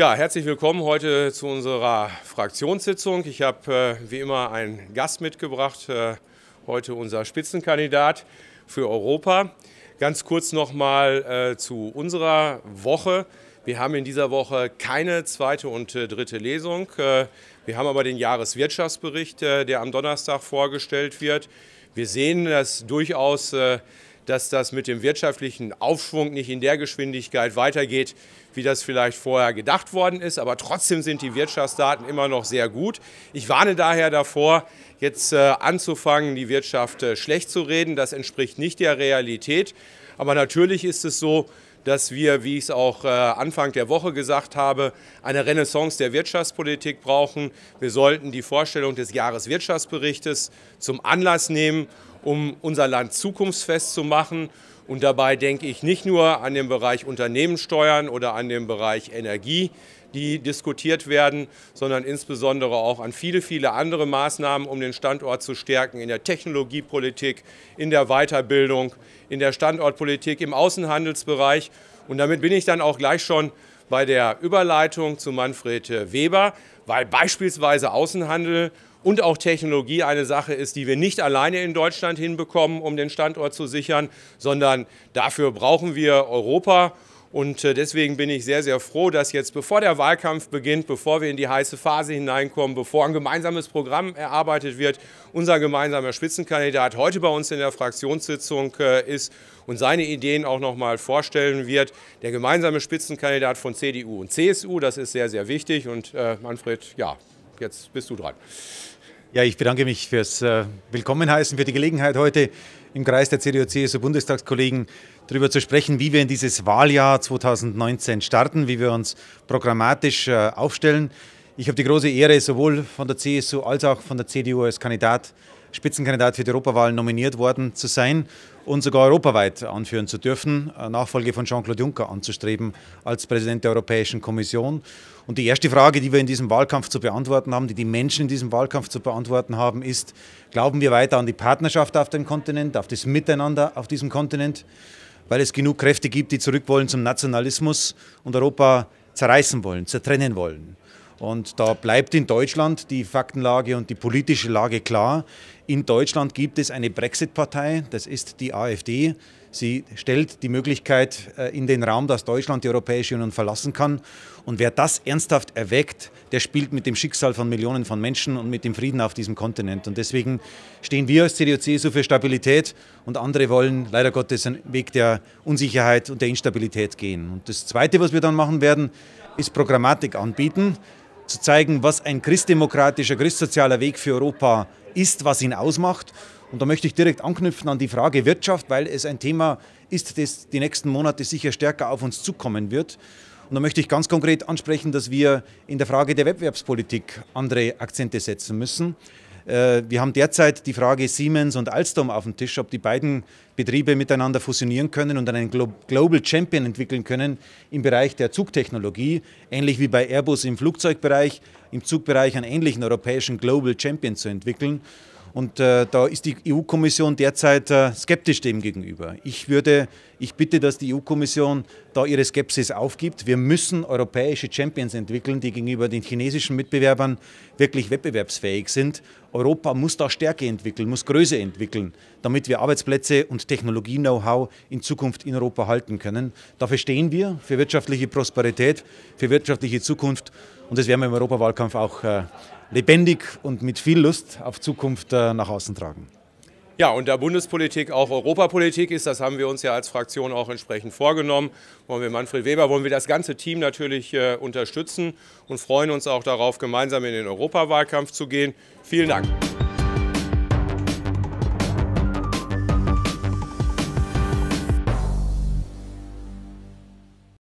Ja, herzlich willkommen heute zu unserer Fraktionssitzung. Ich habe äh, wie immer einen Gast mitgebracht, äh, heute unser Spitzenkandidat für Europa. Ganz kurz nochmal äh, zu unserer Woche. Wir haben in dieser Woche keine zweite und äh, dritte Lesung. Äh, wir haben aber den Jahreswirtschaftsbericht, äh, der am Donnerstag vorgestellt wird. Wir sehen, dass durchaus dass das mit dem wirtschaftlichen Aufschwung nicht in der Geschwindigkeit weitergeht, wie das vielleicht vorher gedacht worden ist. Aber trotzdem sind die Wirtschaftsdaten immer noch sehr gut. Ich warne daher davor, jetzt äh, anzufangen, die Wirtschaft äh, schlecht zu reden. Das entspricht nicht der Realität. Aber natürlich ist es so, dass wir, wie ich es auch äh, Anfang der Woche gesagt habe, eine Renaissance der Wirtschaftspolitik brauchen. Wir sollten die Vorstellung des Jahreswirtschaftsberichtes zum Anlass nehmen, um unser Land zukunftsfest zu machen und dabei denke ich nicht nur an den Bereich Unternehmenssteuern oder an den Bereich Energie, die diskutiert werden, sondern insbesondere auch an viele, viele andere Maßnahmen, um den Standort zu stärken in der Technologiepolitik, in der Weiterbildung, in der Standortpolitik, im Außenhandelsbereich. Und damit bin ich dann auch gleich schon bei der Überleitung zu Manfred Weber, weil beispielsweise Außenhandel und auch Technologie eine Sache ist, die wir nicht alleine in Deutschland hinbekommen, um den Standort zu sichern, sondern dafür brauchen wir Europa. Und äh, deswegen bin ich sehr, sehr froh, dass jetzt, bevor der Wahlkampf beginnt, bevor wir in die heiße Phase hineinkommen, bevor ein gemeinsames Programm erarbeitet wird, unser gemeinsamer Spitzenkandidat heute bei uns in der Fraktionssitzung äh, ist und seine Ideen auch noch mal vorstellen wird. Der gemeinsame Spitzenkandidat von CDU und CSU, das ist sehr, sehr wichtig. Und äh, Manfred, ja, jetzt bist du dran. Ja, ich bedanke mich fürs äh, Willkommenheißen, für die Gelegenheit heute im Kreis der CDU-CSU-Bundestagskollegen darüber zu sprechen, wie wir in dieses Wahljahr 2019 starten, wie wir uns programmatisch äh, aufstellen. Ich habe die große Ehre, sowohl von der CSU als auch von der CDU als Kandidat Spitzenkandidat für die Europawahl nominiert worden zu sein und sogar europaweit anführen zu dürfen, Nachfolge von Jean-Claude Juncker anzustreben als Präsident der Europäischen Kommission. Und die erste Frage, die wir in diesem Wahlkampf zu beantworten haben, die die Menschen in diesem Wahlkampf zu beantworten haben, ist, glauben wir weiter an die Partnerschaft auf dem Kontinent, auf das Miteinander auf diesem Kontinent, weil es genug Kräfte gibt, die zurück wollen zum Nationalismus und Europa zerreißen wollen, zertrennen wollen. Und da bleibt in Deutschland die Faktenlage und die politische Lage klar. In Deutschland gibt es eine Brexit-Partei, das ist die AfD. Sie stellt die Möglichkeit äh, in den Raum, dass Deutschland die Europäische Union verlassen kann. Und wer das ernsthaft erweckt, der spielt mit dem Schicksal von Millionen von Menschen und mit dem Frieden auf diesem Kontinent. Und deswegen stehen wir als CDU-CSU für Stabilität und andere wollen leider Gottes einen Weg der Unsicherheit und der Instabilität gehen. Und das Zweite, was wir dann machen werden, ist Programmatik anbieten zu zeigen, was ein christdemokratischer, christsozialer Weg für Europa ist, was ihn ausmacht. Und da möchte ich direkt anknüpfen an die Frage Wirtschaft, weil es ein Thema ist, das die nächsten Monate sicher stärker auf uns zukommen wird. Und da möchte ich ganz konkret ansprechen, dass wir in der Frage der Wettbewerbspolitik andere Akzente setzen müssen. Äh, wir haben derzeit die Frage Siemens und Alstom auf dem Tisch, ob die beiden Betriebe miteinander fusionieren können und einen Global Champion entwickeln können im Bereich der Zugtechnologie, ähnlich wie bei Airbus im Flugzeugbereich, im Zugbereich einen ähnlichen europäischen Global Champion zu entwickeln. Und äh, da ist die EU-Kommission derzeit äh, skeptisch dem gegenüber. Ich würde, ich bitte, dass die EU-Kommission da ihre Skepsis aufgibt. Wir müssen europäische Champions entwickeln, die gegenüber den chinesischen Mitbewerbern wirklich wettbewerbsfähig sind. Europa muss da Stärke entwickeln, muss Größe entwickeln, damit wir Arbeitsplätze und Technologie-Know-how in Zukunft in Europa halten können. Dafür stehen wir, für wirtschaftliche Prosperität, für wirtschaftliche Zukunft. Und das werden wir im Europawahlkampf auch äh, lebendig und mit viel Lust auf Zukunft äh, nach außen tragen. Ja, und da Bundespolitik auch Europapolitik ist, das haben wir uns ja als Fraktion auch entsprechend vorgenommen, wollen wir Manfred Weber, wollen wir das ganze Team natürlich äh, unterstützen und freuen uns auch darauf, gemeinsam in den Europawahlkampf zu gehen. Vielen Dank.